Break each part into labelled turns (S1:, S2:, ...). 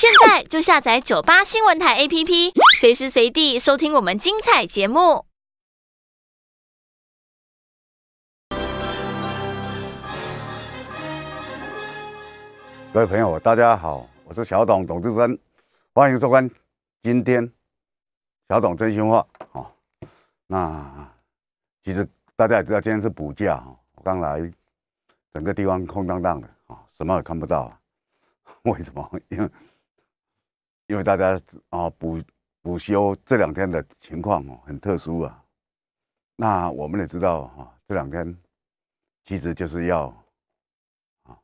S1: 现在就下载九八新闻台 APP，随时随地收听我们精彩节目。各位朋友，大家好，我是小董董志深，欢迎收看今天小董真心话。哦，那其实大家也知道，今天是补假我刚来，整个地方空荡荡的，啊，什么也看不到。为什么？因为因为大家啊补补休这两天的情况哦很特殊啊，那我们也知道啊这两天其实就是要啊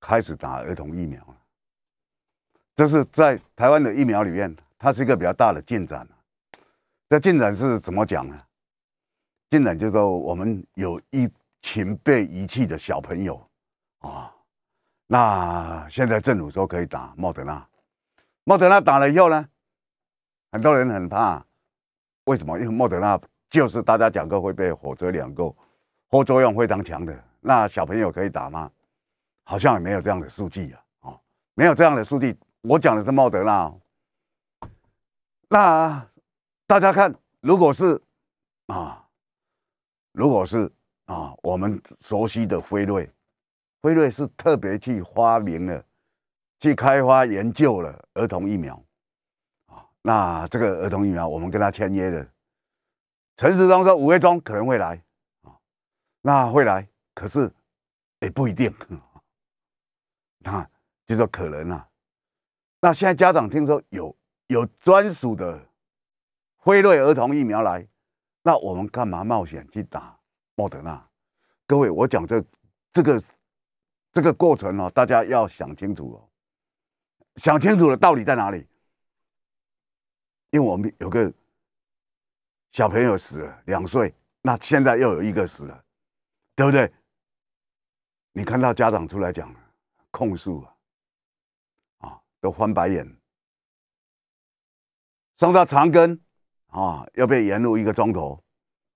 S1: 开始打儿童疫苗了，这是在台湾的疫苗里面，它是一个比较大的进展这进展是怎么讲呢？进展就是说我们有一群被遗弃的小朋友啊，那现在政府说可以打莫德纳。莫德纳打了以后呢，很多人很怕，为什么？因为莫德纳就是大家讲过会被火车两个副作用非常强的，那小朋友可以打吗？好像也没有这样的数据啊，哦，没有这样的数据。我讲的是莫德纳，那大家看，如果是啊，如果是啊，我们熟悉的辉瑞，辉瑞是特别去发明了。去开发研究了儿童疫苗，啊，那这个儿童疫苗我们跟他签约了。陈时中说五月中可能会来，啊，那会来，可是也不一定，啊，就说可能啊。那现在家长听说有有专属的辉瑞儿童疫苗来，那我们干嘛冒险去打莫德纳？各位，我讲这这个这个过程哦，大家要想清楚哦。想清楚了到底在哪里？因为我们有个小朋友死了，两岁，那现在又有一个死了，对不对？你看到家长出来讲了控诉啊，啊，都翻白眼，送到长庚啊，要被延误一个钟头，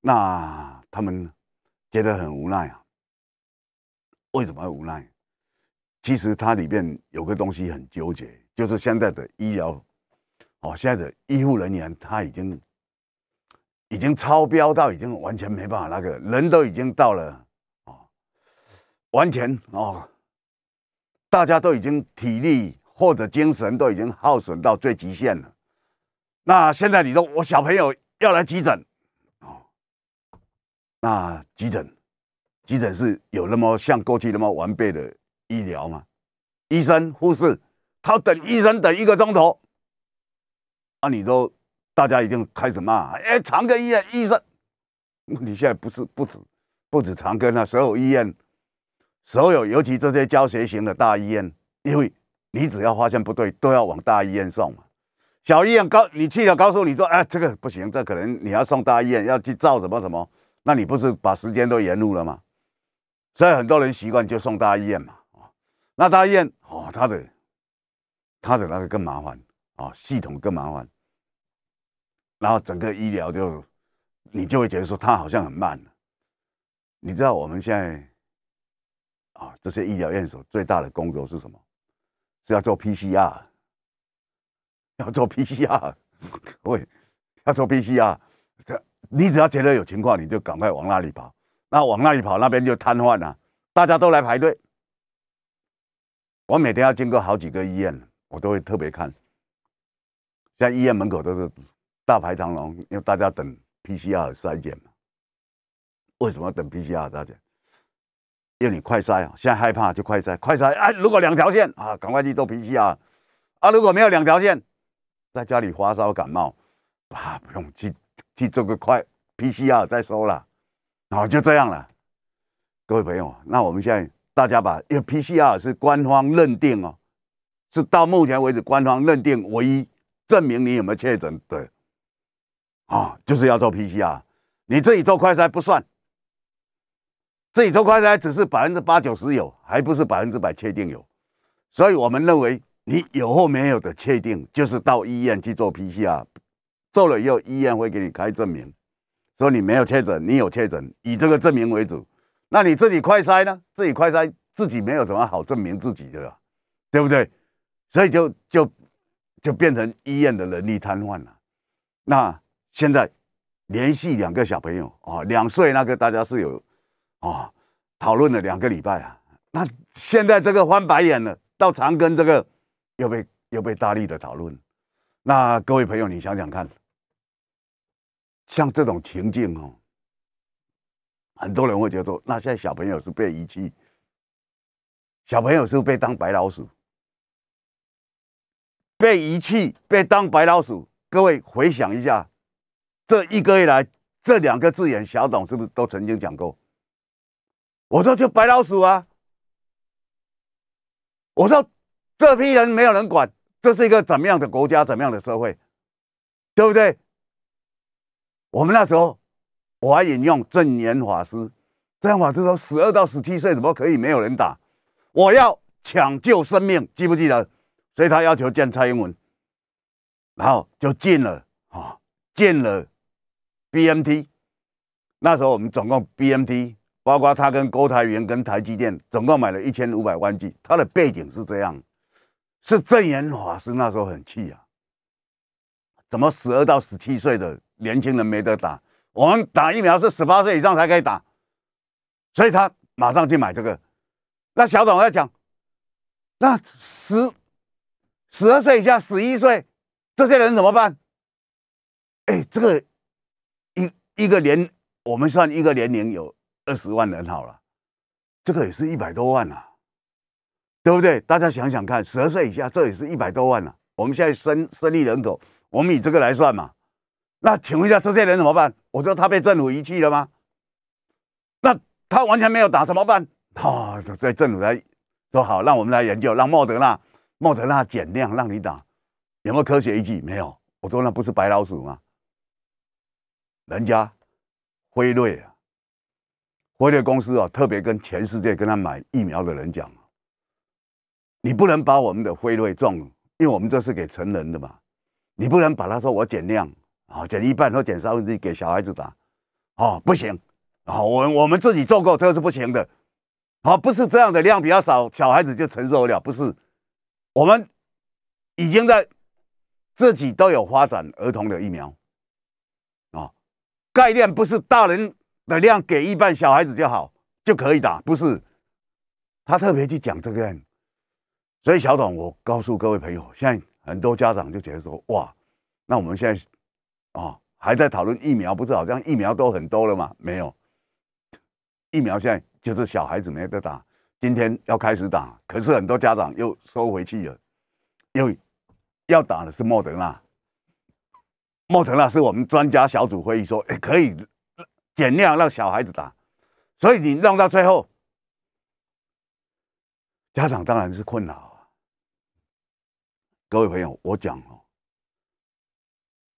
S1: 那他们觉得很无奈啊。为什么会无奈？其实它里面有个东西很纠结，就是现在的医疗，哦，现在的医护人员他已经已经超标到已经完全没办法，那个人都已经到了哦，完全哦，大家都已经体力或者精神都已经耗损到最极限了。那现在你说我小朋友要来急诊，哦，那急诊急诊是有那么像过去那么完备的？医疗嘛，医生护士，他等医生等一个钟头，那你都大家已经开始骂，哎，长庚医院医生，你现在不是不止不止长庚了，所有医院，所有尤其这些教学型的大医院，因为你只要发现不对，都要往大医院送嘛。小医院告你去了告诉你说，哎，这个不行，这可能你要送大医院，要去照什么什么，那你不是把时间都延误了吗？所以很多人习惯就送大医院嘛。那他医院哦，他的、他的那个更麻烦啊，系统更麻烦，然后整个医疗就你就会觉得说他好像很慢你知道我们现在啊，这些医疗院所最大的工作是什么？是要做 PCR，要做 PCR，各位要做 PCR，你只要觉得有情况，你就赶快往那里跑。那往那里跑，那边就瘫痪了，大家都来排队。我每天要经过好几个医院，我都会特别看。在医院门口都是大排长龙，因为大家等 PCR 筛检嘛。为什么要等 PCR 筛检？因为你快筛啊，现在害怕就快筛，快筛！哎，如果两条线啊，赶快去做 PCR。啊，如果没有两条线，在家里发烧感冒，啊，不用去去做个快 PCR 再说了，然后就这样了。各位朋友，那我们现在。大家把因为 PCR 是官方认定哦，是到目前为止官方认定唯一证明你有没有确诊的啊，就是要做 PCR，你自己做快筛不算，自己做快筛只是百分之八九十有，还不是百分之百确定有，所以我们认为你有或没有的确定，就是到医院去做 PCR，做了以后医院会给你开证明，说你没有确诊，你有确诊，以这个证明为主。那你自己快筛呢？自己快筛，自己没有什么好证明自己的，对不对？所以就就就变成医院的人力瘫痪了。那现在连续两个小朋友啊，两岁那个大家是有啊讨论了两个礼拜啊。那现在这个翻白眼了，到长庚这个又被又被大力的讨论。那各位朋友，你想想看，像这种情境哦。很多人会觉得那现在小朋友是被遗弃，小朋友是不是被当白老鼠？被遗弃，被当白老鼠。各位回想一下，这一个月来这两个字眼，小董是不是都曾经讲过？我说就白老鼠啊！我说这批人没有人管，这是一个怎么样的国家，怎么样的社会，对不对？我们那时候。我还引用正言法师，正言法师说：“十二到十七岁怎么可以没有人打？我要抢救生命，记不记得？”所以他要求见蔡英文，然后就进了啊，进了 BMT。那时候我们总共 BMT，包括他跟郭台源、跟台积电，总共买了一千五百万剂。他的背景是这样，是正言法师那时候很气啊，怎么十二到十七岁的年轻人没得打？我们打疫苗是十八岁以上才可以打，所以他马上去买这个。那小董在讲，那十十二岁以下、十一岁这些人怎么办？哎，这个一一个年，我们算一个年龄有二十万人好了，这个也是一百多万了，对不对？大家想想看，十二岁以下这也是一百多万了。我们现在生生育人口，我们以这个来算嘛。那请问一下，这些人怎么办？我说他被政府遗弃了吗？那他完全没有打怎么办？啊，在政府来说好，让我们来研究，让莫德纳、莫德纳减量，让你打，有没有科学依据？没有。我说那不是白老鼠吗？人家辉瑞啊，辉瑞公司啊，特别跟全世界跟他买疫苗的人讲，你不能把我们的辉瑞撞，因为我们这是给成人的嘛，你不能把他说我减量。哦，减一半或减三分之一给小孩子打，哦，不行，哦，我我们自己做过，这是不行的，哦，不是这样的量比较少，小孩子就承受不了，不是，我们已经在自己都有发展儿童的疫苗，啊，概念不是大人的量给一半小孩子就好就可以打，不是，他特别去讲这个，所以小董，我告诉各位朋友，现在很多家长就觉得说，哇，那我们现在。哦，还在讨论疫苗，不是好像疫苗都很多了吗？没有，疫苗现在就是小孩子没得打，今天要开始打，可是很多家长又收回去了，因为要打的是莫德纳，莫德纳是我们专家小组会议说，哎，可以减量让小孩子打，所以你弄到最后，家长当然是困扰。各位朋友，我讲了。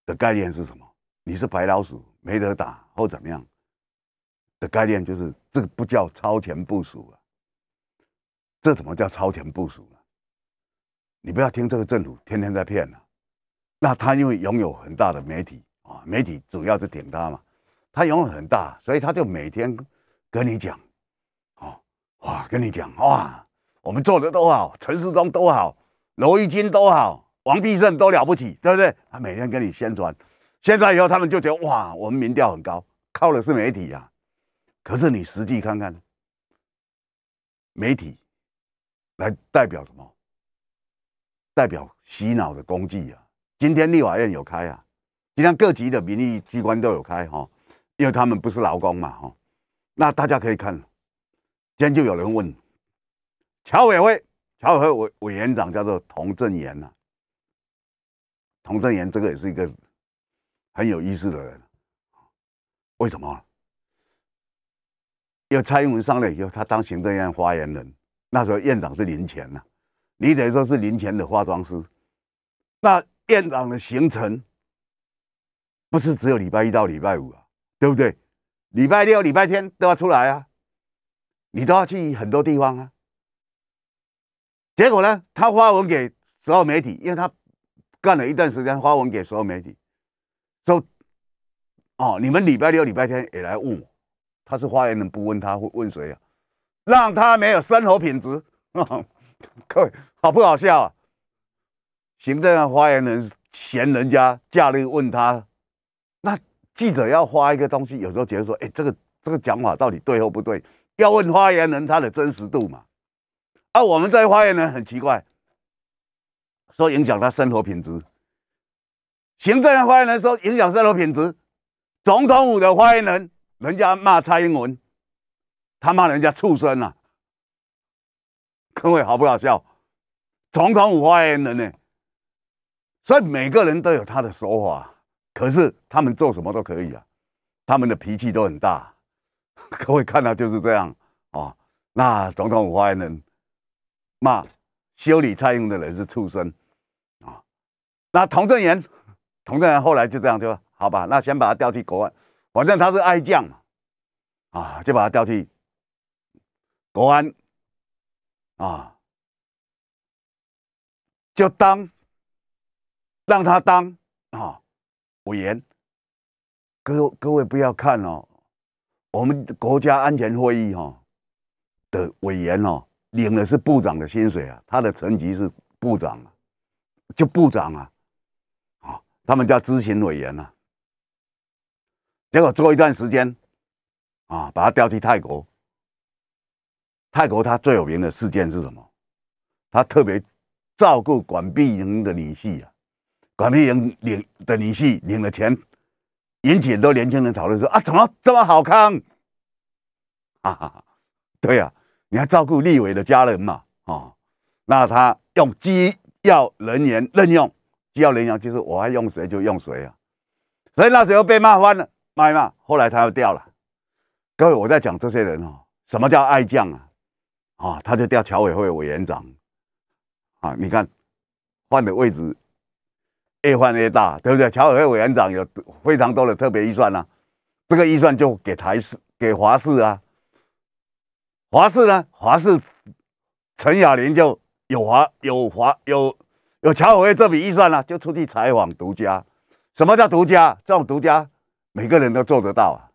S1: 的概念是什么？你是白老鼠，没得打或怎么样？的概念就是这个不叫超前部署啊，这怎么叫超前部署呢？你不要听这个政府天天在骗了，那他因为拥有很大的媒体啊，媒体主要是挺他嘛，他拥有很大，所以他就每天跟你讲，哦哇，跟你讲哇，我们做的都好，陈世忠都好，罗玉军都好。王必胜都了不起，对不对？他每天跟你宣传，宣传以后他们就觉得哇，我们民调很高，靠的是媒体呀。可是你实际看看，媒体来代表什么？代表洗脑的工具啊！今天立法院有开啊，今天各级的民意机关都有开哈，因为他们不是劳工嘛哈。那大家可以看，今天就有人问，侨委会，侨委会委委员长叫做童振言呐。童振言这个也是一个很有意思的人，为什么？因为蔡英文上任以后，他当行政院发言人，那时候院长是林前呐，你等于说是林前的化妆师。那院长的行程不是只有礼拜一到礼拜五啊，对不对？礼拜六、礼拜天都要出来啊，你都要去很多地方啊。结果呢，他发文给所有媒体，因为他。干了一段时间，发文给所有媒体，说：“哦，你们礼拜六、礼拜天也来问我，他是发言人，不问他会问谁啊？让他没有生活品质，各位好不好笑啊？行政的发言人嫌人家假日问他，那记者要发一个东西，有时候觉得说，哎，这个这个讲法到底对或不对？要问发言人他的真实度嘛？啊，我们这发言人很奇怪。”说影响他生活品质，行政发言人说影响生活品质，总统府的发言人人家骂蔡英文，他骂人家畜生啊！各位好不好笑？总统府发言人呢？所以每个人都有他的手法，可是他们做什么都可以啊，他们的脾气都很大，各位看到就是这样啊。那总统府发言人骂修理蔡英文的人是畜生。那童正言，童正言后来就这样，就好吧，那先把他调去国安，反正他是爱将嘛，啊，就把他调去国安，啊，就当让他当啊委员。各各位不要看哦，我们国家安全会议哈的委员哦，领的是部长的薪水啊，他的层级是部长，啊，就部长啊。他们叫咨询委员啊。结果做一段时间，啊，把他调去泰国。泰国他最有名的事件是什么？他特别照顾管碧莹的女婿啊，管碧莹领的女婿领了钱，引起很多年轻人讨论说啊，怎么这么好康？哈哈哈，对呀，你要照顾立委的家人嘛，啊，那他用机要人员任用。需要人养，就是我爱用谁就用谁啊！所以那时候被骂翻了，骂嘛。后来他又掉了。各位，我在讲这些人哦，什么叫爱将啊？啊，他就调侨委会委员长啊。你看，换的位置越换越大，对不对？侨委会委员长有非常多的特别预算啊，这个预算就给台市，给华视啊。华视呢，华视陈雅玲就有华有华有。有侨委会这笔预算了，就出去采访独家。什么叫独家？这种独家，每个人都做得到啊！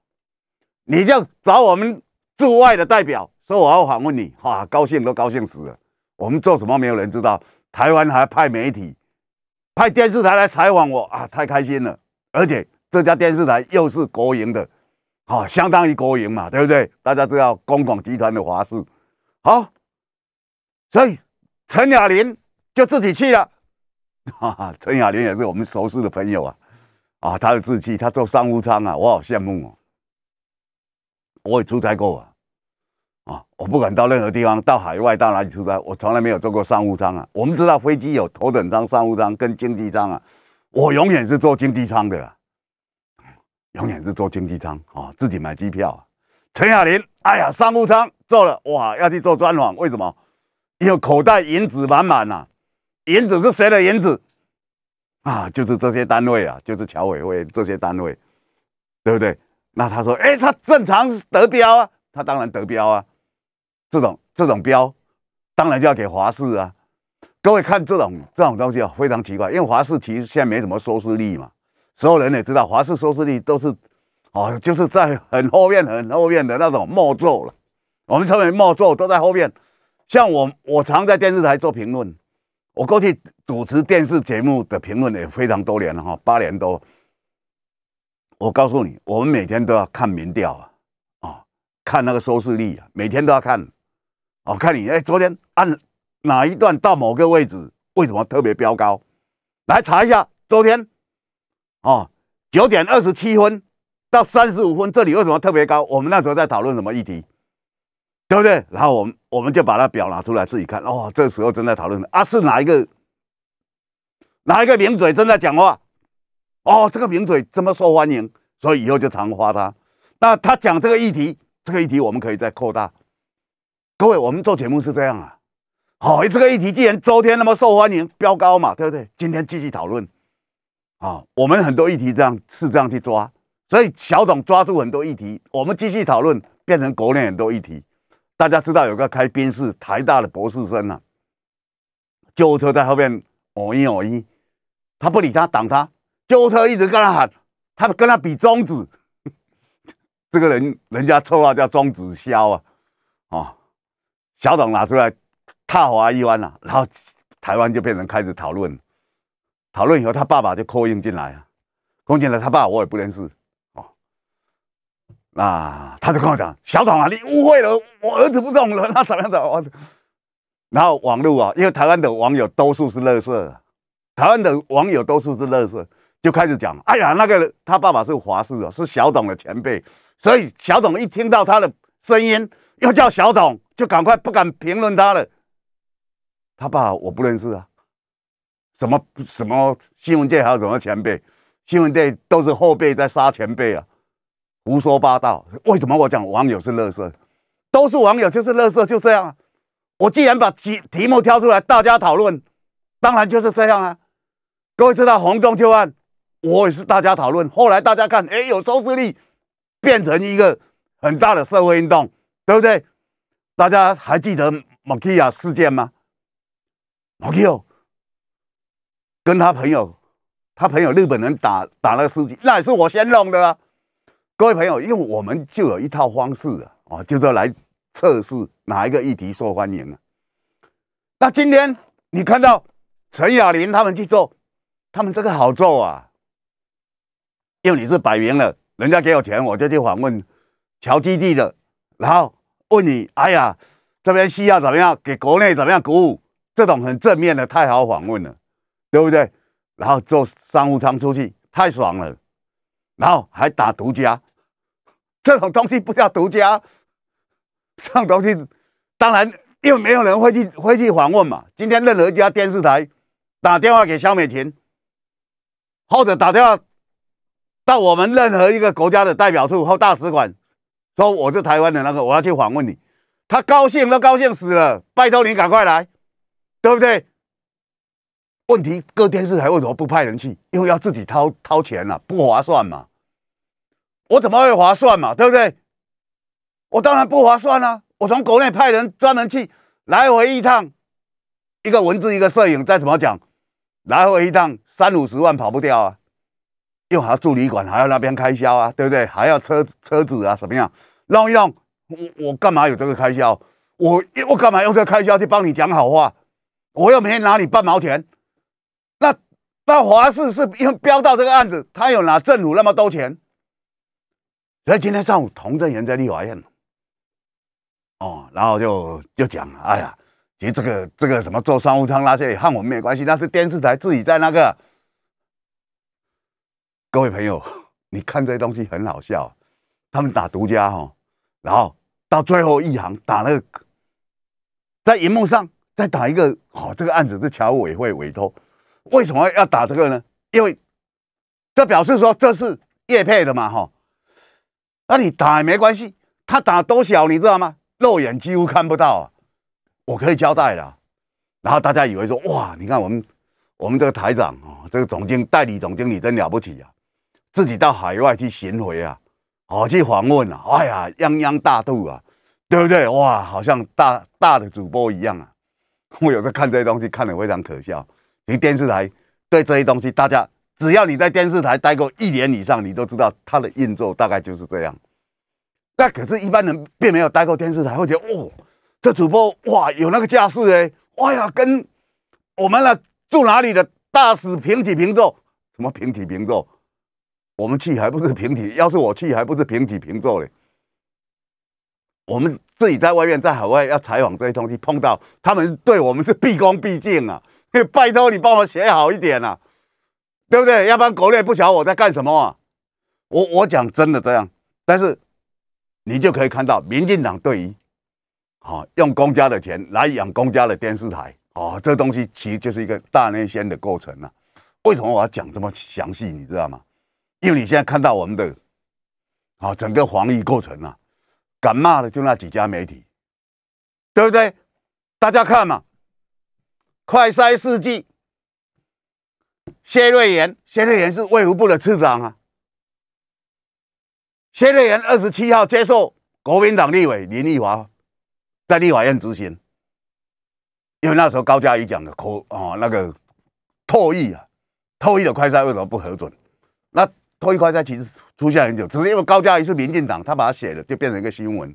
S1: 你就找我们驻外的代表说我要访问你，哇，高兴都高兴死了。我们做什么没有人知道，台湾还派媒体、派电视台来采访我啊，太开心了。而且这家电视台又是国营的，好，相当于国营嘛，对不对？大家知道公广集团的华视，好，所以陈雅琳就自己去了。哈 哈，陈亚林也是我们熟识的朋友啊，啊，他的志气，他做商务舱啊，我好羡慕哦。我也出差过啊，啊，我不敢到任何地方，到海外到哪里出差，我从来没有坐过商务舱啊。我们知道飞机有头等舱、商务舱跟经济舱啊，我永远是坐经济舱的，永远是坐经济舱啊，自己买机票。陈亚林，哎呀，商务舱坐了哇，要去做专访，为什么？因为口袋银子满满呐。银子是谁的银子啊？就是这些单位啊，就是侨委会这些单位，对不对？那他说，哎，他正常得标啊，他当然得标啊。这种这种标，当然就要给华氏啊。各位看这种这种东西啊，非常奇怪，因为华氏其实现在没什么收视率嘛。所有人也知道，华氏收视率都是，哦，就是在很后面、很后面的那种末座了。我们称为末座都在后面。像我，我常在电视台做评论。我过去主持电视节目的评论也非常多年了哈，八年多。我告诉你，我们每天都要看民调啊，啊，看那个收视率啊，每天都要看。我看你，哎，昨天按哪一段到某个位置，为什么特别飙高？来查一下，昨天，哦，九点二十七分到三十五分这里为什么特别高？我们那时候在讨论什么议题？对不对？然后我们我们就把那表拿出来自己看。哦，这时候正在讨论啊，是哪一个哪一个名嘴正在讲话？哦，这个名嘴这么受欢迎，所以以后就常夸他。那他讲这个议题，这个议题我们可以再扩大。各位，我们做节目是这样啊。好，这个议题既然周天那么受欢迎，飙高嘛，对不对？今天继续讨论。啊，我们很多议题这样是这样去抓，所以小董抓住很多议题，我们继续讨论，变成国内很多议题。大家知道有个开宾士台大的博士生啊，救护车在后面，哦一哦一，他不理他，挡他，救护车一直跟他喊，他跟他比中指，这个人人家绰号叫中指肖啊，哦，小董拿出来踏滑一弯了，然后台湾就变成开始讨论，讨论以后他爸爸就扣应进来，扣进来他爸我也不认识。啊！他就跟我讲：“小董啊，你误会了，我儿子不懂了，那怎么样？怎么样？”然后网络啊，因为台湾的网友多数是乐色，台湾的网友多数是乐色，就开始讲：“哎呀，那个他爸爸是华氏啊，是小董的前辈。”所以小董一听到他的声音，又叫小董，就赶快不敢评论他了。他爸我不认识啊，什么什么新闻界还有什么前辈？新闻界都是后辈在杀前辈啊！胡说八道！为什么我讲网友是乐色？都是网友就是乐色，就这样。啊。我既然把题题目挑出来，大家讨论，当然就是这样啊。各位知道洪洞旧案，我也是大家讨论。后来大家看，哎，有收视率，变成一个很大的社会运动，对不对？大家还记得马基亚事件吗？马基亚跟他朋友，他朋友日本人打打了司机，那也是我先弄的。啊。各位朋友，因为我们就有一套方式啊，就是来测试哪一个议题受欢迎啊。那今天你看到陈雅玲他们去做，他们这个好做啊，因为你是摆明了，人家给我钱，我就去访问乔基地的，然后问你，哎呀，这边需要怎么样，给国内怎么样鼓舞，这种很正面的，太好访问了，对不对？然后坐商务舱出去，太爽了，然后还打独家。这种东西不叫独家，这种东西当然又没有人会去会去访问嘛。今天任何一家电视台打电话给肖美琴，或者打电话到我们任何一个国家的代表处或大使馆，说我是台湾的那个，我要去访问你，他高兴都高兴死了，拜托你赶快来，对不对？问题各电视台为什么不派人去？因为要自己掏掏钱啊，不划算嘛。我怎么会划算嘛？对不对？我当然不划算啊！我从国内派人专门去来回一趟，一个文字，一个摄影，再怎么讲，来回一趟三五十万跑不掉啊！又还要住旅馆，还要那边开销啊，对不对？还要车车子啊，什么样？弄一弄，我我干嘛有这个开销？我我干嘛用这个开销去帮你讲好话？我又没拿你半毛钱？那那华氏是因为标到这个案子，他有拿政府那么多钱。所以今天上午，童振源在立法院，哦，然后就就讲，哎呀，其实这个这个什么做商务舱那些和我们没关系，那是电视台自己在那个。各位朋友，你看这些东西很好笑，他们打独家哈，然后到最后一行打那个，在荧幕上再打一个，哦，这个案子是侨委会委托，为什么要打这个呢？因为这表示说这是叶佩的嘛，哈。那你打也没关系，他打多小你知道吗？肉眼几乎看不到，啊，我可以交代了。然后大家以为说，哇，你看我们，我们这个台长啊，这个总经理、代理总经理真了不起啊，自己到海外去巡回啊，哦，去访问啊，哎呀，泱泱大度啊，对不对？哇，好像大大的主播一样啊。我有时候看这些东西，看得非常可笑。你电视台对这些东西，大家。只要你在电视台待过一年以上，你都知道它的运作大概就是这样。那可是，一般人并没有待过电视台，会觉得哦，这主播哇，有那个架势哎，哇呀，跟我们那住哪里的大使平起平坐？什么平起平坐？我们去还不是平起？要是我去还不是平起平坐嘞？我们自己在外面在海外要采访这些东西，碰到他们对我们是毕恭毕敬啊，拜托你帮我写好一点啊。对不对？要不然国内不晓得我在干什么。啊。我我讲真的这样，但是你就可以看到，民进党对于啊用公家的钱来养公家的电视台啊，这东西其实就是一个大内线的过程了。为什么我要讲这么详细？你知道吗？因为你现在看到我们的啊整个防疫过程啊，敢骂的就那几家媒体，对不对？大家看嘛，快筛试剂。谢瑞炎，谢瑞炎是卫福部的次长啊。谢瑞炎二十七号接受国民党立委林丽华在立法院执行，因为那时候高嘉瑜讲的口啊那个唾液啊，唾液的快筛为什么不核准？那唾液快筛其实出现很久，只是因为高嘉瑜是民进党，他把它写了就变成一个新闻。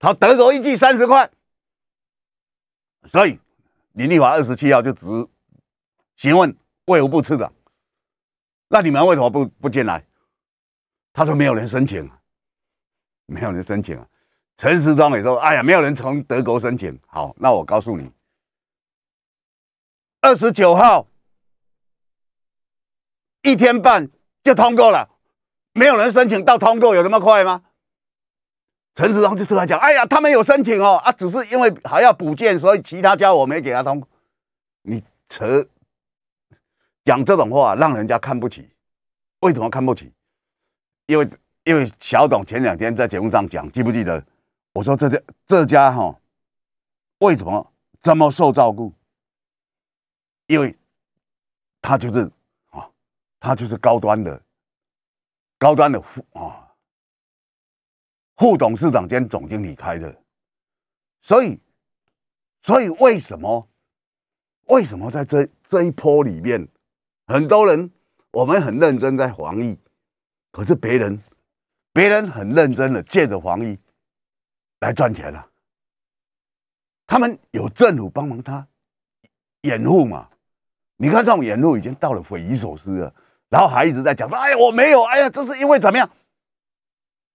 S1: 好，德国一剂三十块，所以林丽华二十七号就质询问。外交部次长，那你们为什么不不进来？他说没有人申请没有人申请啊。陈时中也说：“哎呀，没有人从德国申请。”好，那我告诉你，二十九号一天半就通过了，没有人申请到通过有那么快吗？陈时中就出来讲：“哎呀，他们有申请哦，啊，只是因为还要补件，所以其他家我没给他通。”你扯。讲这种话让人家看不起，为什么看不起？因为因为小董前两天在节目上讲，记不记得？我说这家这家哈，为什么这么受照顾？因为，他就是啊，他就是高端的，高端的副啊副董事长兼总经理开的，所以，所以为什么为什么在这这一波里面？很多人，我们很认真在防疫，可是别人，别人很认真的借着防疫来赚钱了。他们有政府帮忙他掩护嘛？你看这种掩护已经到了匪夷所思了，然后还一直在讲说：“哎呀，我没有，哎呀，这是因为怎么样？”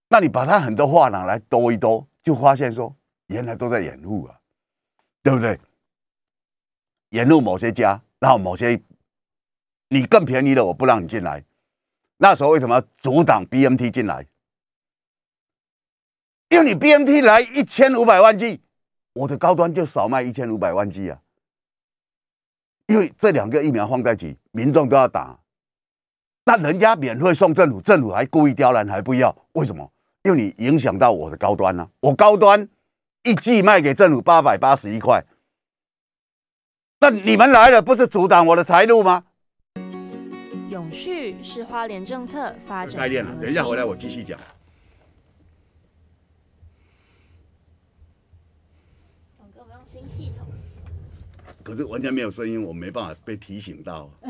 S1: 那你把他很多话拿来兜一兜，就发现说原来都在掩护啊，对不对？掩护某些家，然后某些。你更便宜了，我不让你进来。那时候为什么阻挡 b m t 进来？因为你 b m t 来一千五百万剂，我的高端就少卖一千五百万剂啊。因为这两个疫苗放在一起，民众都要打。那人家免费送政府，政府还故意刁难，还不要？为什么？因为你影响到我的高端了。我高端一剂卖给政府八百八十一块，那你们来了不是阻挡我的财路吗？续是花莲政策发展再心。了，等一下回来我继续讲。可是完全没有声音，我没办法被提醒到。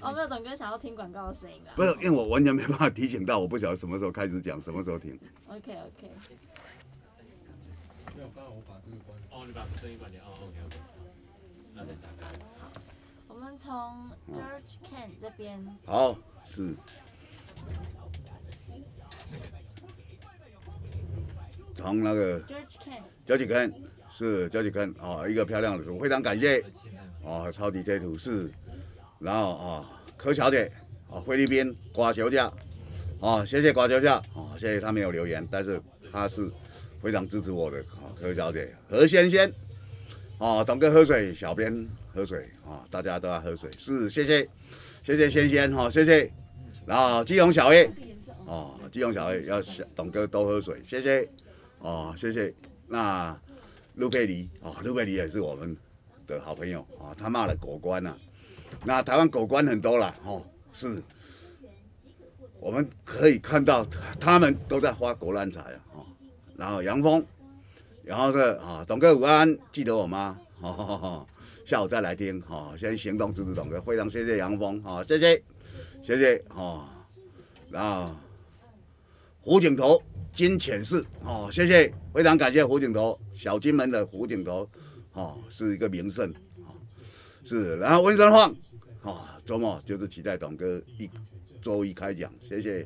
S1: 哦，没有董哥想要听广告的声音。啊。不是，因为我完全没办法提醒到，我不晓得什么时候开始讲，什么时候停。OK OK。那我刚刚我把声音关哦，你把声音关掉。哦，OK OK。那再打开。从 George Kent 这边，好是。从那个 George Kent，George Kent 是 George Kent 哦，一个漂亮的图，非常感谢啊，超级贴图是。然后啊，柯小姐啊，菲律宾瓜球架啊，谢谢瓜球架啊，谢谢他没有留言，但是他是非常支持我的啊，柯小姐何先先啊，董哥喝水，小编喝水。啊，大家都要喝水，是，谢谢，谢谢仙仙哈，谢谢，然后基勇小 A，哦，基勇小 A 要董哥多喝水，谢谢，哦，谢谢，那陆贝尼哦，陆贝尼也是我们的好朋友，哦，他骂的狗官啊。那台湾狗官很多了，哦，是，我们可以看到他们都在花狗烂财啊，哦，然后杨峰，然后是啊，董哥午安，记得我吗？下午再来听哈，先行动支持董哥，非常谢谢杨峰哈，谢谢谢谢哈，然后胡景头金浅市哦，谢谢，非常感谢胡景头，小金门的胡景头哦，是一个名胜啊，是，然后温生旺哦，周末就是期待董哥一周一开讲，谢谢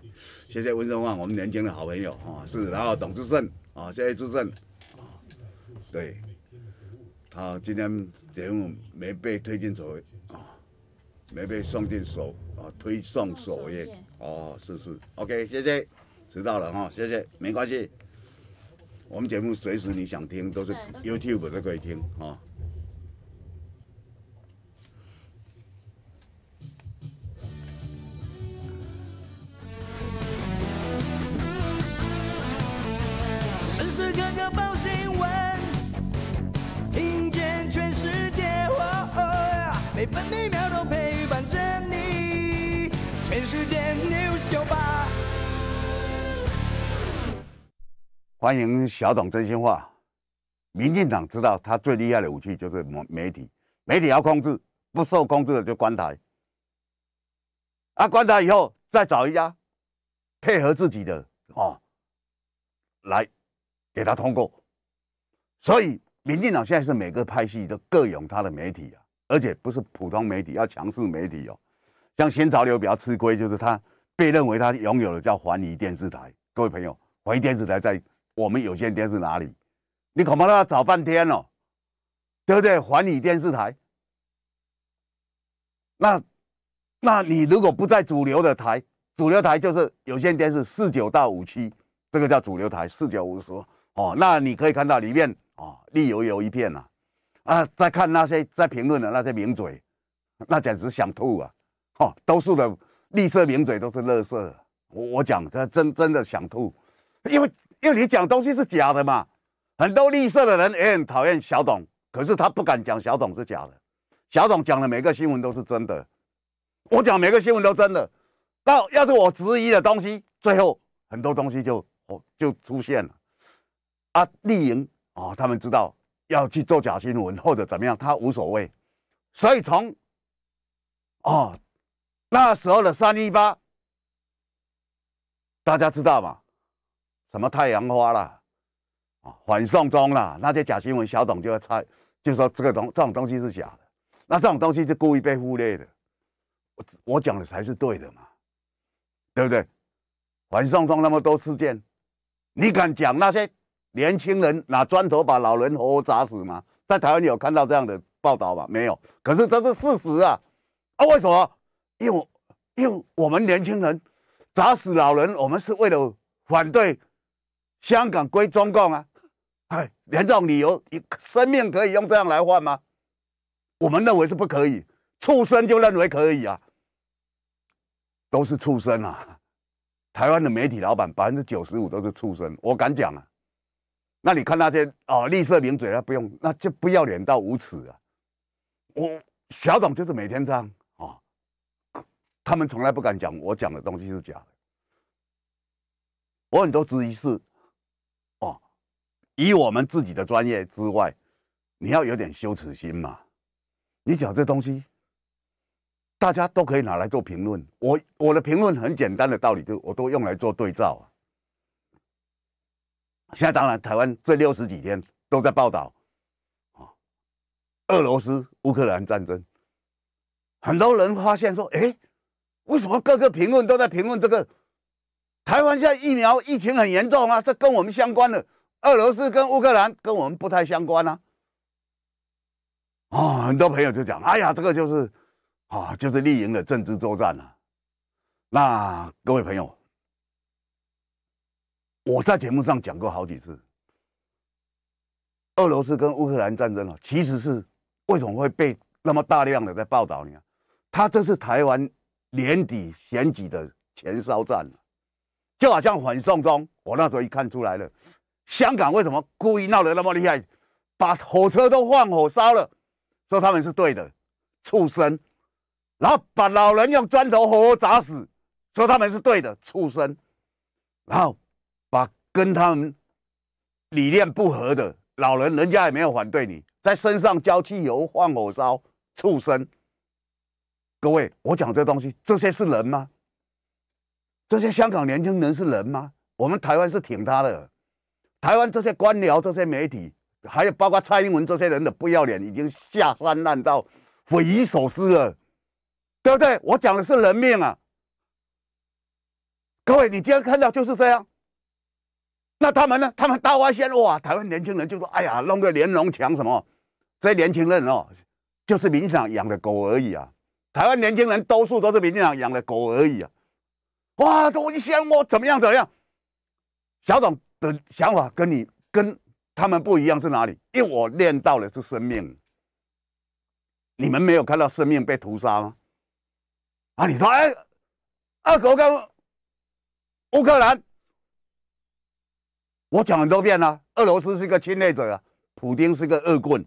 S1: 谢谢温生旺，我们年轻的好朋友哦，是，然后董志胜哦，谢谢志胜，对。好，今天节目没被推进首啊，没被送进首啊，推送首页哦，是是，OK，谢谢，知道了哈，谢谢，没关系，我们节目随时你想听都是 YouTube 都可以听啊。分秒都陪伴着你。全世界欢迎小董真心话。民进党知道他最厉害的武器就是媒媒体，媒体要控制，不受控制的就关台。啊，关台以后再找一家配合自己的哦，来给他通过。所以民进党现在是每个派系都各有他的媒体啊。而且不是普通媒体，要强势媒体哦。像新潮流比较吃亏，就是他被认为他拥有的叫环宇电视台。各位朋友，环宇电视台在我们有线电视哪里？你恐怕都要找半天了，对不对？环宇电视台。那，那你如果不在主流的台，主流台就是有线电视四九到五七，这个叫主流台四九五十哦。那你可以看到里面啊，绿油油一片呐。啊，在看那些在评论的那些名嘴，那简直想吐啊！哦，都是的，绿色名嘴都是乐色。我我讲，他真真的想吐，因为因为你讲东西是假的嘛。很多绿色的人也很讨厌小董，可是他不敢讲小董是假的。小董讲的每个新闻都是真的，我讲每个新闻都真的。那要是我质疑的东西，最后很多东西就就出现了。啊，丽莹啊，他们知道。要去做假新闻或者怎么样，他无所谓。所以从哦那时候的三一八，大家知道嘛？什么太阳花啦，啊，反送中啦，那些假新闻，小董就要猜，就说这个东这种东西是假的。那这种东西是故意被忽略的，我我讲的才是对的嘛，对不对？反送中那么多事件，你敢讲那些？年轻人拿砖头把老人活活砸死吗？在台湾有看到这样的报道吗？没有。可是这是事实啊！啊，为什么？因为因为我们年轻人砸死老人，我们是为了反对香港归中共啊！哎，连这种理由，一生命可以用这样来换吗？我们认为是不可以。畜生就认为可以啊！都是畜生啊！台湾的媒体老板百分之九十五都是畜生，我敢讲啊！那你看那些哦，绿色名嘴那不用，那就不要脸到无耻啊！我小董就是每天这样啊，他们从来不敢讲我讲的东西是假的。我很多质疑是，哦，以我们自己的专业之外，你要有点羞耻心嘛？你讲这东西，大家都可以拿来做评论。我我的评论很简单的道理，就我都用来做对照啊。现在当然，台湾这六十几天都在报道，啊，俄罗斯乌克兰战争，很多人发现说，哎，为什么各个评论都在评论这个？台湾现在疫苗疫情很严重啊，这跟我们相关的，俄罗斯跟乌克兰跟我们不太相关啊。啊，很多朋友就讲，哎呀，这个就是啊，就是立营的政治作战啊。那各位朋友。我在节目上讲过好几次，俄罗斯跟乌克兰战争啊，其实是为什么会被那么大量的在报道呢？他这是台湾年底选举的前哨战，就好像反宋中，我那时候一看出来了，香港为什么故意闹得那么厉害，把火车都放火烧了，说他们是对的，畜生，然后把老人用砖头活活砸死，说他们是对的，畜生，然后。跟他们理念不合的老人，人家也没有反对你，在身上浇汽油放火烧畜生。各位，我讲这东西，这些是人吗？这些香港年轻人是人吗？我们台湾是挺他的。台湾这些官僚、这些媒体，还有包括蔡英文这些人的不要脸，已经下三滥到匪夷所思了，对不对？我讲的是人命啊！各位，你今天看到就是这样。那他们呢？他们大发现哇！台湾年轻人就说：“哎呀，弄个连龙墙什么？”这些年轻人哦，就是民党养的狗而已啊！台湾年轻人多数都是民党养的狗而已啊！哇，我一掀我怎么样怎么样？小董的想法跟你跟他们不一样是哪里？因为我练到的是生命。你们没有看到生命被屠杀吗？啊，你说哎，二狗跟乌克兰？我讲很多遍了，俄罗斯是个侵略者，啊，普京是个恶棍。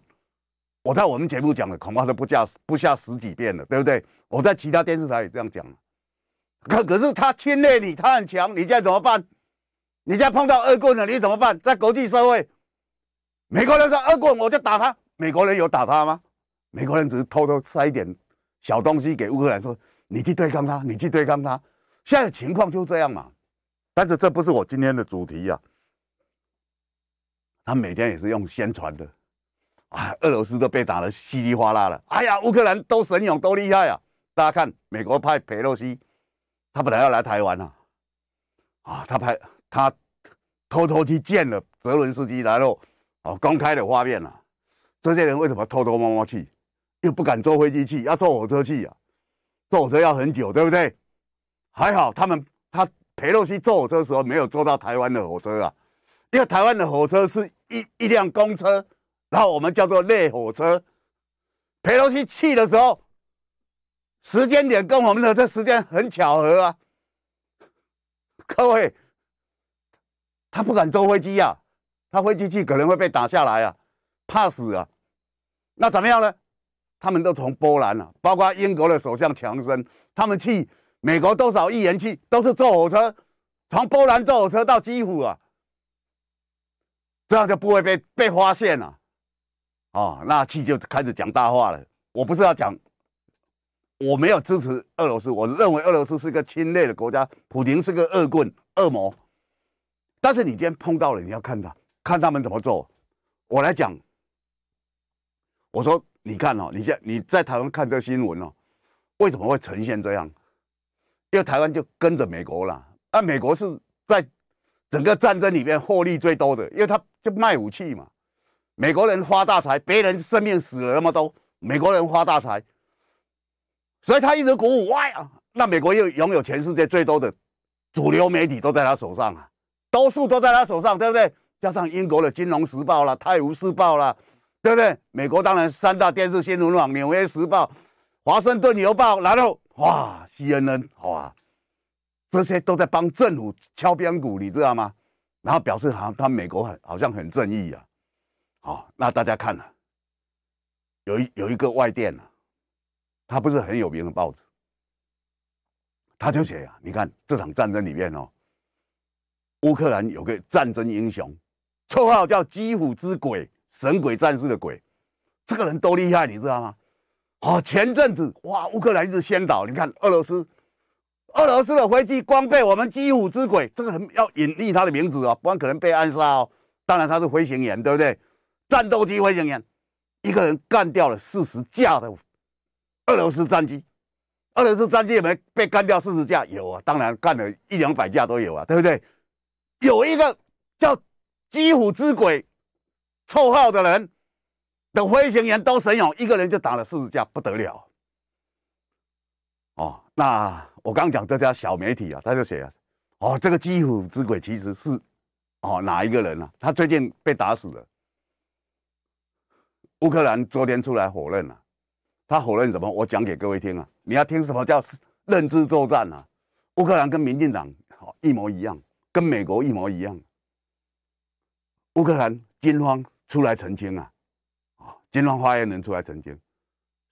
S1: 我在我们节目讲的恐怕都不下不下十几遍了，对不对？我在其他电视台也这样讲。可可是他侵略你，他很强，你现在怎么办？你在碰到恶棍了，你怎么办？在国际社会，美国人说恶棍，我就打他。美国人有打他吗？美国人只是偷偷塞一点小东西给乌克兰，说你去对抗他，你去对抗他。现在情况就这样嘛。但是这不是我今天的主题呀。他每天也是用宣传的，啊，俄罗斯都被打得稀里哗啦了，哎呀，乌克兰都神勇，都厉害啊！大家看，美国派佩洛西，他本来要来台湾啊，啊，他派他偷偷去见了泽伦斯基，然后哦，公开的画面了。这些人为什么偷偷摸摸去，又不敢坐飞机去，要坐火车去啊？坐火车要很久，对不对？还好他们他佩洛西坐火车的时候没有坐到台湾的火车啊，因为台湾的火车是。一一辆公车，然后我们叫做列火车，佩罗西去的时候，时间点跟我们的这时间很巧合啊。各位，他不敢坐飞机呀，他飞机去可能会被打下来呀，怕死啊。那怎么样呢？他们都从波兰啊，包括英国的首相强森，他们去美国多少议员去，都是坐火车，从波兰坐火车到基辅啊。这样就不会被被发现了，啊，那气就开始讲大话了。我不是要讲，我没有支持俄罗斯，我认为俄罗斯是一个侵略的国家，普京是个恶棍、恶魔。但是你今天碰到了，你要看他，看他们怎么做。我来讲，我说你看哦，你现你在台湾看这新闻哦，为什么会呈现这样？因为台湾就跟着美国了，那美国是在。整个战争里面获利最多的，因为他就卖武器嘛，美国人发大财，别人生命死了那么多，美国人发大财，所以他一直鼓舞。哇呀，那美国又拥有全世界最多的主流媒体都在他手上啊，多数都在他手上，对不对？加上英国的《金融时报》了，《泰晤士报》了，对不对？美国当然三大电视新闻网，《纽约时报》、《华盛顿邮报》，然后哇，CNN，好这些都在帮政府敲边鼓，你知道吗？然后表示好像他美国好像很正义啊，好，那大家看了，有一有一个外电啊，他不是很有名的报纸，他就写啊，你看这场战争里面哦，乌克兰有个战争英雄，绰号叫基辅之鬼、神鬼战士的鬼，这个人多厉害，你知道吗？哦，前阵子哇，乌克兰是先倒，你看俄罗斯。俄罗斯的飞机光被我们“基辅之鬼”这个很要隐匿他的名字哦，不然可能被暗杀哦。当然他是飞行员，对不对？战斗机飞行员一个人干掉了四十架的俄罗斯战机，俄罗斯战机有没有被干掉四十架？有啊，当然干了一两百架都有啊，对不对？有一个叫“基辅之鬼”绰号的人的飞行员都神勇，一个人就打了四十架，不得了。哦，那。我刚讲这家小媒体啊，他就写啊，哦，这个基辅之鬼其实是，哦哪一个人啊？他最近被打死了。乌克兰昨天出来否认了，他否认什么？我讲给各位听啊，你要听什么叫认知作战啊？乌克兰跟民进党哦一模一样，跟美国一模一样。乌克兰军方出来澄清啊，啊，军方发言人出来澄清，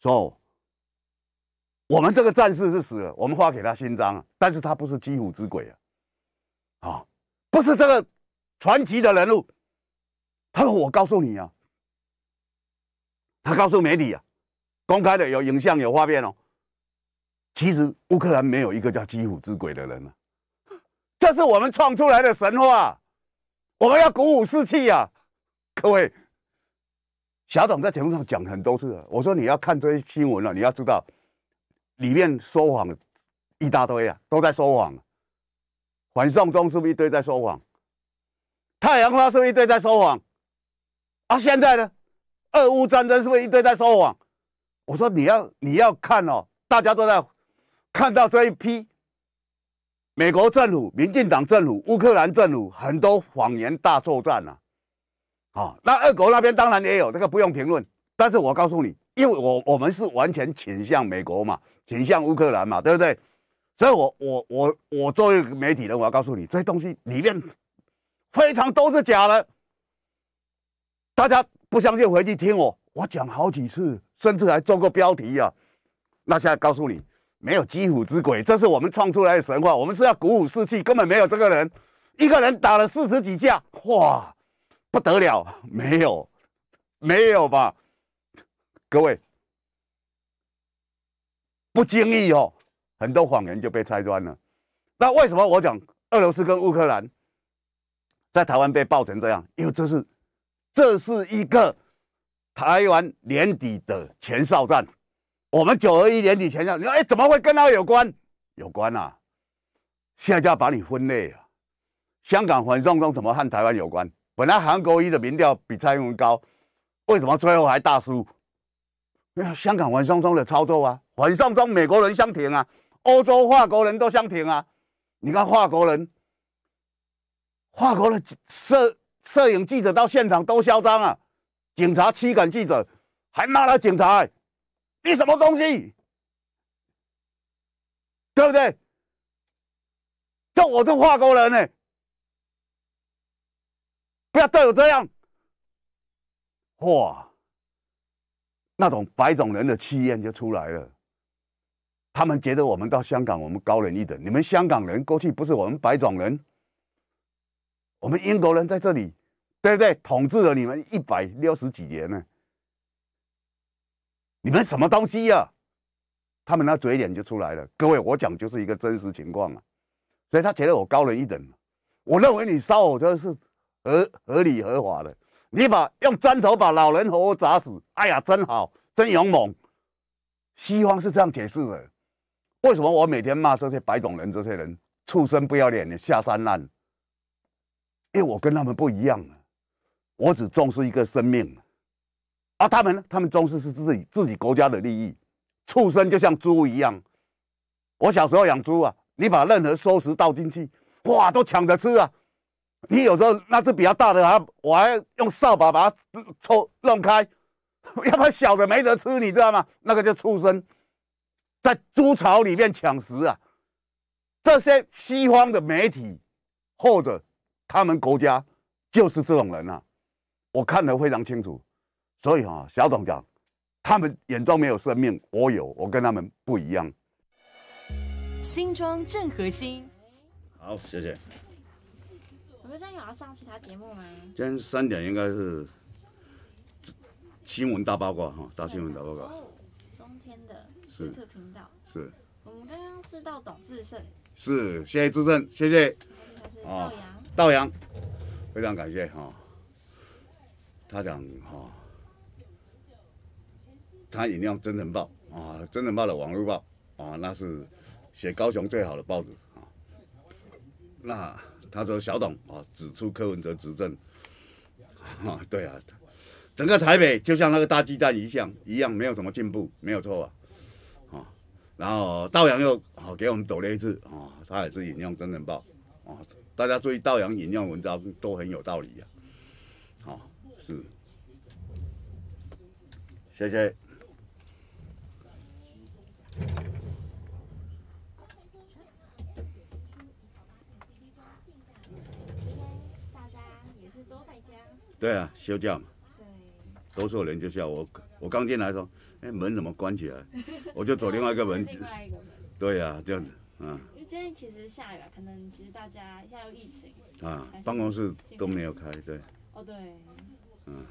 S1: 说。我们这个战士是死了，我们发给他勋章啊，但是他不是基辅之鬼啊，啊，不是这个传奇的人物，他说我告诉你啊，他告诉媒体啊，公开的有影像有画面哦，其实乌克兰没有一个叫基辅之鬼的人啊，这是我们创出来的神话，我们要鼓舞士气呀，各位，小董在节目上讲很多次了，我说你要看这些新闻了，你要知道。里面说谎一大堆啊，都在说谎。反送中是不是一堆在说谎？太阳花是不是一堆在说谎，啊，现在呢，俄乌战争是不是一堆在说谎？我说你要你要看哦，大家都在看到这一批美国政府、民进党政府、乌克兰政府很多谎言大作战啊。好，那俄国那边当然也有，这个不用评论。但是我告诉你，因为我我们是完全倾向美国嘛。挺像乌克兰嘛，对不对？所以，我我我我作为媒体人，我要告诉你，这些东西里面非常都是假的。大家不相信，回去听我，我讲好几次，甚至还做过标题啊。那现在告诉你，没有基辅之鬼，这是我们创出来的神话。我们是要鼓舞士气，根本没有这个人，一个人打了四十几架，哇，不得了，没有，没有吧，各位。不经意哦，很多谎言就被拆穿了。那为什么我讲俄罗斯跟乌克兰在台湾被爆成这样？因为这是，这是一个台湾年底的前哨战。我们九二一年底前哨，你说哎，怎么会跟他有关？有关啊！现在就要把你分类啊。香港反送中怎么和台湾有关？本来韩国瑜的民调比蔡英文高，为什么最后还大输？香港反送中的操作啊！晚上，中美国人相挺啊，欧洲法国人都相挺啊。你看法国人，法国的摄摄影记者到现场都嚣张啊，警察驱赶记者，还骂他警察，你什么东西？对不对？就我这法国人呢，不要对我这样。哇，那种白种人的气焰就出来了。他们觉得我们到香港，我们高人一等。你们香港人过去不是我们白种人，我们英国人在这里，对不对？统治了你们一百六十几年呢。你们什么东西呀？他们那嘴脸就出来了。各位，我讲就是一个真实情况啊。所以他觉得我高人一等。我认为你烧我这是合合理合法的。你把用砖头把老人活活砸死，哎呀，真好，真勇猛。西方是这样解释的。为什么我每天骂这些白种人？这些人畜生不要脸的下三滥。因为我跟他们不一样啊，我只重视一个生命，而他们呢，他们重视是自己自己国家的利益。畜生就像猪一样，我小时候养猪啊，你把任何收食倒进去，哇，都抢着吃啊。你有时候那只比较大的，啊，我还要用扫把把它抽弄开，要不然小的没得吃，你知道吗？那个叫畜生。在猪槽里面抢食啊！这些西方的媒体或者他们国家就是这种人啊，我看得非常清楚。所以啊，小董讲，他们眼中没有生命，我有，我跟他们不一样。新装正和新，好，谢谢。我们今天晚上其他节目吗？今天三点应该是新闻大八告哈，大新闻大八告。政策频道是，我们刚刚是到董志胜，是谢谢志胜，谢谢。啊，道阳，道扬，非常感谢哈。他讲哈，他引用《真人报》啊，《真人报》的网络报啊，那是写高雄最好的报纸啊。那他说小董啊指出柯文哲执政，啊对啊，整个台北就像那个大鸡蛋一样一样，没有什么进步，没有错啊。然后道阳又哦给我们抖了一次哦，他也是引用《真人报》哦，大家注意道阳引用文章都很有道理呀，好是，谢谢。大家也是都在家。对啊，休假嘛。对。多数人就笑我我刚进来说。哎，门怎么关起来？我就走另外一个门。另外一个门。对呀，这样子，嗯。因为今天其实下雨，可能其实大家现在又疫情。啊，办公室都没有开，对。哦，对。嗯。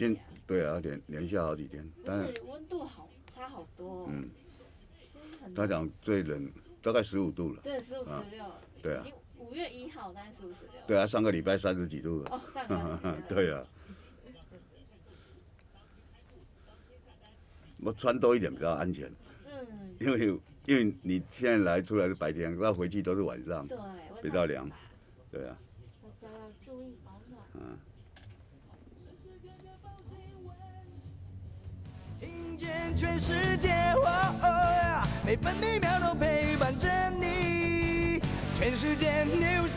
S1: 天对啊，连连下好几天，但是温度好差好多。嗯，他讲最冷大概十五度了。对，十五十六。对啊。五月一号才十五十六。对啊，上个礼拜三十几度了。哦，上个礼拜。对啊。我穿多一点比较安全。嗯。因为因为你现在来出来是白天，那回去都是晚上，比较凉。对啊。大家要注意保暖。嗯。全全世世界，界哦每每分秒都陪伴着你。news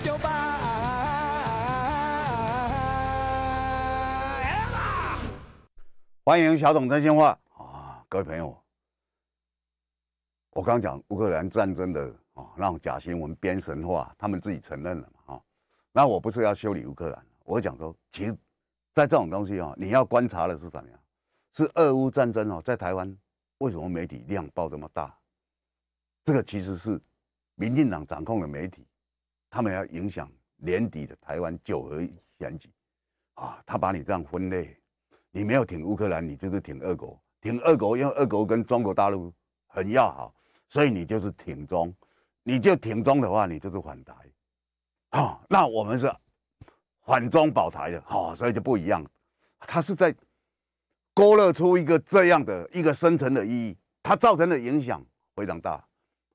S1: 欢迎小董真心话啊！各位朋友，我刚讲乌克兰战争的啊，让假新闻编神话，他们自己承认了嘛啊？那我不是要修理乌克兰，我讲说，其实在这种东西啊，你要观察的是什么呀？是俄乌战争哦，在台湾为什么媒体量爆这么大？这个其实是民进党掌控了媒体，他们要影响年底的台湾九合选举啊。他把你这样分类，你没有挺乌克兰，你就是挺俄国。挺俄国，因为俄国跟中国大陆很要好，所以你就是挺中。你就挺中的话，你就是反台。哈，那我们是反中保台的，哦，所以就不一样。他是在。勾勒出一个这样的一个深层的意义，它造成的影响非常大，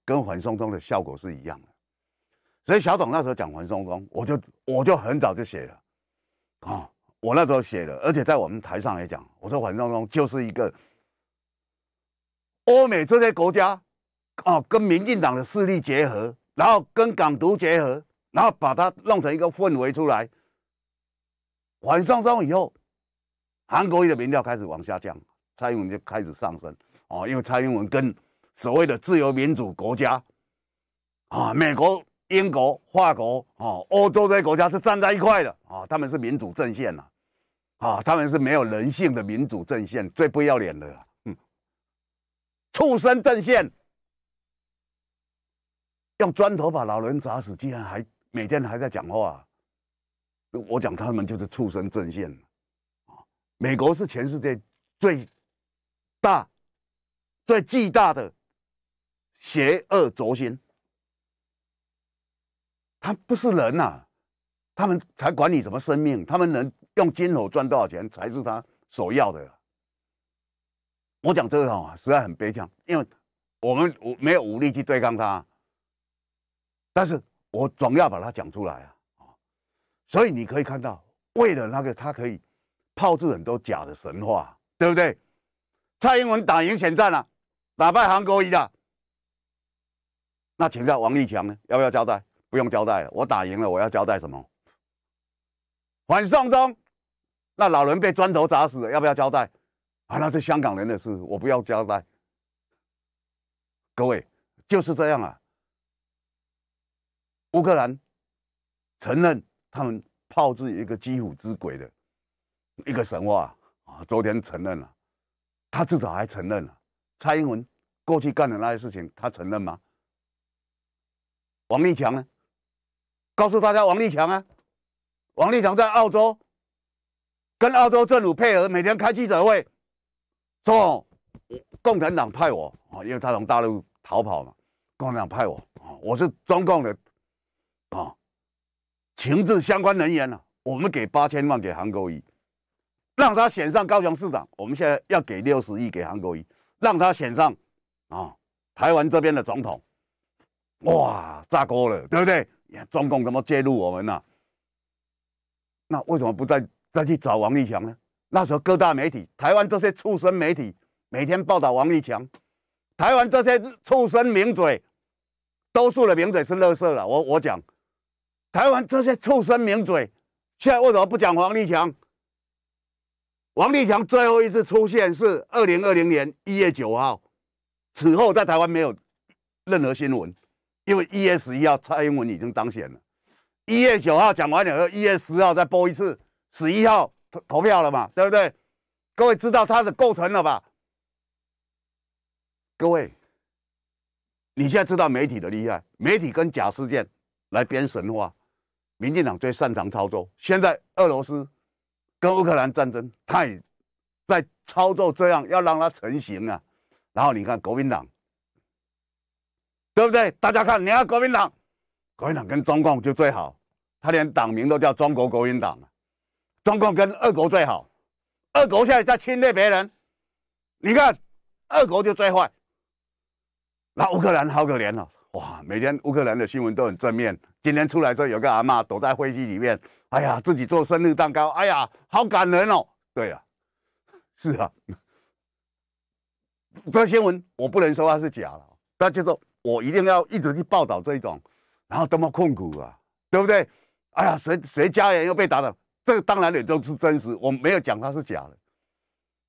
S1: 跟反松中的效果是一样的。所以小董那时候讲反松中，我就我就很早就写了啊，我那时候写了，而且在我们台上也讲，我说反送中就是一个欧美这些国家啊，跟民进党的势力结合，然后跟港独结合，然后把它弄成一个氛围出来。反送中以后。韩国的民调开始往下降，蔡英文就开始上升。哦，因为蔡英文跟所谓的自由民主国家，啊，美国、英国、法国、哦，欧洲这些国家是站在一块的啊，他们是民主阵线呐，啊，他们是没有人性的民主阵线，最不要脸的，嗯，畜生阵线，用砖头把老人砸死，竟然还每天还在讲话，我讲他们就是畜生阵线。美国是全世界最大、最巨大的邪恶轴心，他不是人呐，他们才管你什么生命，他们能用金火赚多少钱才是他所要的。我讲这个哦，实在很悲呛，因为我们没有武力去对抗他，但是我总要把它讲出来啊，所以你可以看到，为了那个，他可以。炮制很多假的神话，对不对？蔡英文打赢选战了，打败韩国瑜了。那请教王立强呢？要不要交代？不用交代了。我打赢了，我要交代什么？反送中，那老人被砖头砸死，了，要不要交代？啊，那是香港人的事，我不要交代。各位就是这样啊。乌克兰承认他们炮制一个基辅之鬼的。一个神话啊！昨天承认了，他至少还承认了。蔡英文过去干的那些事情，他承认吗？王立强呢？告诉大家，王立强啊，王立强在澳洲，跟澳洲政府配合，每天开记者会，说共产党派我，啊，因为他从大陆逃跑嘛，共产党派我，啊，我是中共的啊，情治相关人员呢，我们给八千万给韩国瑜。让他选上高雄市长，我们现在要给六十亿给韩国瑜，让他选上，啊，台湾这边的总统，哇，炸锅了，对不对？中共怎么介入我们呢？那为什么不再再去找王立强呢？那时候各大媒体，台湾这些畜生媒体每天报道王立强，台湾这些畜生名嘴，多数的名嘴是乐色了。我我讲，台湾这些畜生名嘴，现在为什么不讲王立强？王立强最后一次出现是二零二零年一月九号，此后在台湾没有任何新闻，因为一月十一号蔡英文已经当选了。一月九号讲完以后，一月十号再播一次，十一号投投票了嘛，对不对？各位知道它的构成了吧？各位，你现在知道媒体的厉害，媒体跟假事件来编神话，民进党最擅长操作。现在俄罗斯。跟乌克兰战争太在操作，这样要让它成型啊。然后你看国民党，对不对？大家看，你看国民党，国民党跟中共就最好，他连党名都叫中国国民党中共跟俄国最好，俄国现在在侵略别人，你看俄国就最坏。那乌克兰好可怜哦，哇，每天乌克兰的新闻都很正面。今天出来之后，有个阿妈躲在飞机里面。哎呀，自己做生日蛋糕，哎呀，好感人哦！对呀，是啊，这新闻我不能说它是假了，但就说我一定要一直去报道这一种，然后多么痛苦啊，对不对？哎呀，谁谁家人又被打了，这个当然也都是真实，我没有讲它是假的。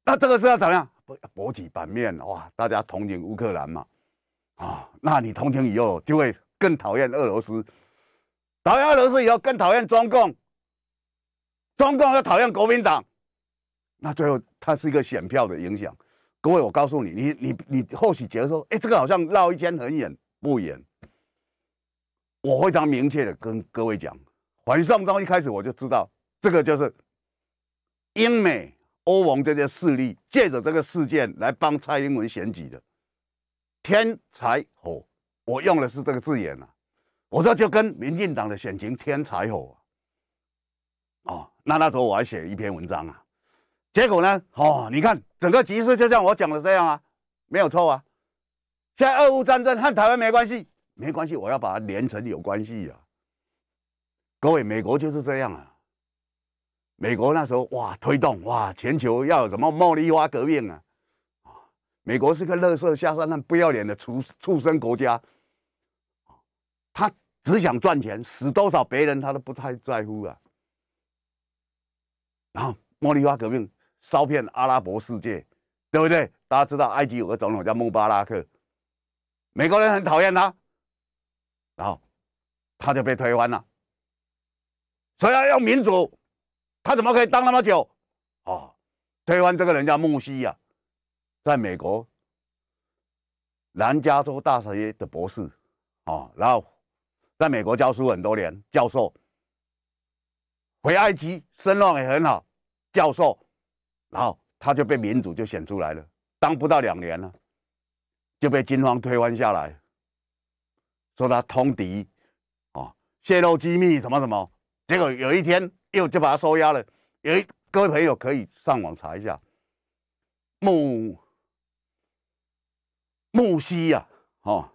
S1: 那这个是要怎么样博取版面？哇，大家同情乌克兰嘛？啊，那你同情以后就会更讨厌俄罗斯，讨厌俄罗斯以后更讨厌中共。中共要讨厌国民党，那最后它是一个选票的影响。各位，我告诉你，你、你、你后续觉得说，哎，这个好像绕一圈很远不远。我非常明确的跟各位讲，黄上中一开始我就知道，这个就是英美、欧盟这些势力借着这个事件来帮蔡英文选举的天才火。我用的是这个字眼啊，我这就跟民进党的选情天才火。哦，那那时候我还写一篇文章啊，结果呢，哦，你看整个局势就像我讲的这样啊，没有错啊。现在俄乌战争和台湾没关系，没关系，我要把它连成有关系呀。各位，美国就是这样啊。美国那时候哇，推动哇，全球要什么茉莉花革命啊，美国是个乐色下三滥、不要脸的畜畜生国家，他只想赚钱，死多少别人他都不太在乎啊。茉莉花革命烧遍阿拉伯世界，对不对？大家知道埃及有个总统叫穆巴拉克，美国人很讨厌他，然后他就被推翻了。所以要用民主？他怎么可以当那么久？哦，推翻这个人叫穆西亚，在美国南加州大学的博士，哦，然后在美国教书很多年，教授，回埃及声望也很好。教授，然后他就被民主就选出来了，当不到两年了，就被军方推翻下来，说他通敌，哦，泄露机密什么什么，结果有一天又就把他收押了。有一各位朋友可以上网查一下，木木西呀，哦，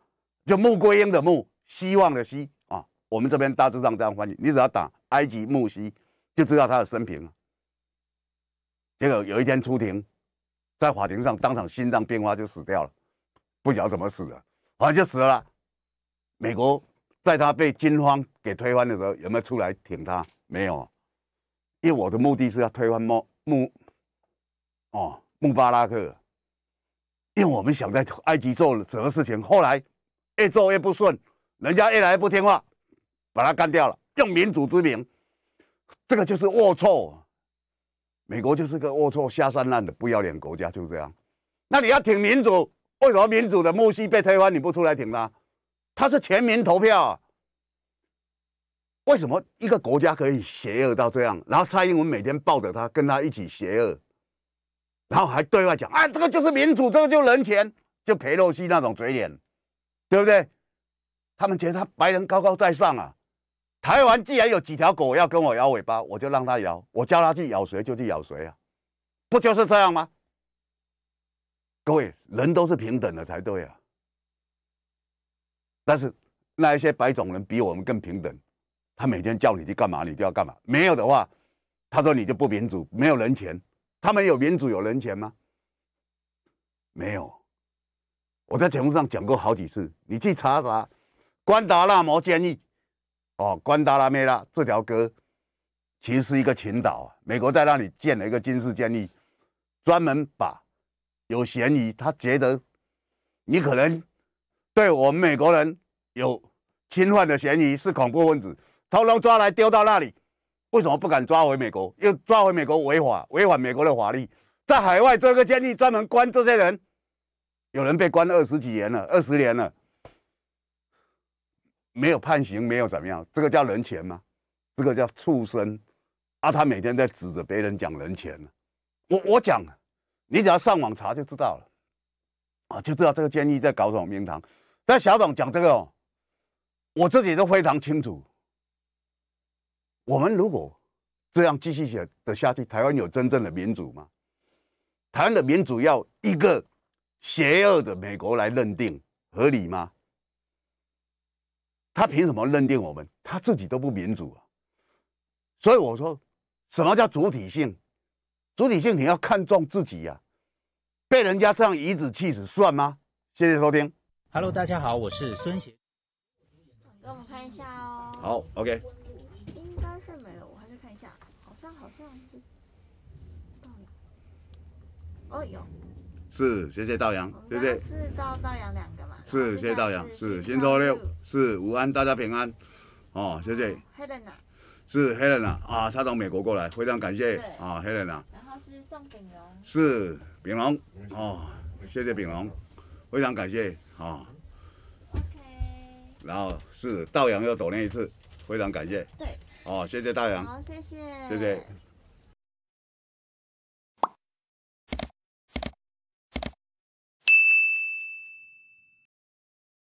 S1: 就穆桂英的穆，希望的希啊，我们这边大致上这样翻译。你只要打埃及木西，就知道他的生平了。结果有一天出庭，在法庭上当场心脏病发就死掉了，不晓得怎么死的，反正就死了。美国在他被军方给推翻的时候，有没有出来挺他？没有，因为我的目的是要推翻穆穆，哦，穆巴拉克，因为我们想在埃及做什么事情，后来越做越不顺，人家越来越不听话，把他干掉了，用民主之名，这个就是龌龊。美国就是个龌龊、下三滥的不要脸国家，就是这样。那你要挺民主，为什么民主的墨西被推翻你不出来挺他？他是全民投票，为什么一个国家可以邪恶到这样？然后蔡英文每天抱着他，跟他一起邪恶，然后还对外讲啊，这个就是民主，这个就人权，就裴肉西那种嘴脸，对不对？他们觉得他白人高高在上啊。台湾既然有几条狗要跟我摇尾巴，我就让它摇，我叫它去咬谁就去咬谁啊，不就是这样吗？各位，人都是平等的才对啊。但是那一些白种人比我们更平等，他每天叫你去干嘛，你就要干嘛。没有的话，他说你就不民主，没有人权。他们有民主有人权吗？没有。我在节目上讲过好几次，你去查查，关达那摩监狱。哦，关达拉梅拉这条歌其实是一个群岛啊，美国在那里建了一个军事监狱，专门把有嫌疑，他觉得你可能对我们美国人有侵犯的嫌疑，是恐怖分子，偷偷抓来丢到那里，为什么不敢抓回美国？又抓回美国违法，违反美国的法律，在海外这个监狱专门关这些人，有人被关二十几年了，二十年了。没有判刑，没有怎么样，这个叫人权吗？这个叫畜生啊！他每天在指着别人讲人权，我我讲，你只要上网查就知道了啊，就知道这个建议在搞什么名堂。但小董讲这个，哦，我自己都非常清楚。我们如果这样继续写的下去，台湾有真正的民主吗？台湾的民主要一个邪恶的美国来认定，合理吗？他凭什么认定我们？他自己都不民主啊！所以我说，什么叫主体性？主体性你要看中自己呀！被人家这样以子气子算吗？谢谢收听。Hello，大家好，我是孙贤。给我们看一下哦。好，OK。应该是没了，我还去看一下。好像好像是。道阳，哦有。是，谢谢道阳，谢谢。是道道阳两个嘛？是，谢谢道阳，是先抽六。是武安，大家平安，哦谢谢。h e 黑人啊，是 Helen 啊啊，他从美国过来，非常感谢啊 h e l e n 啊。然后是宋炳龙。是炳龙哦，谢谢炳龙，非常感谢啊。OK。然后是道阳又走来一次，非常感谢。对。哦谢谢道阳。好谢谢。谢谢。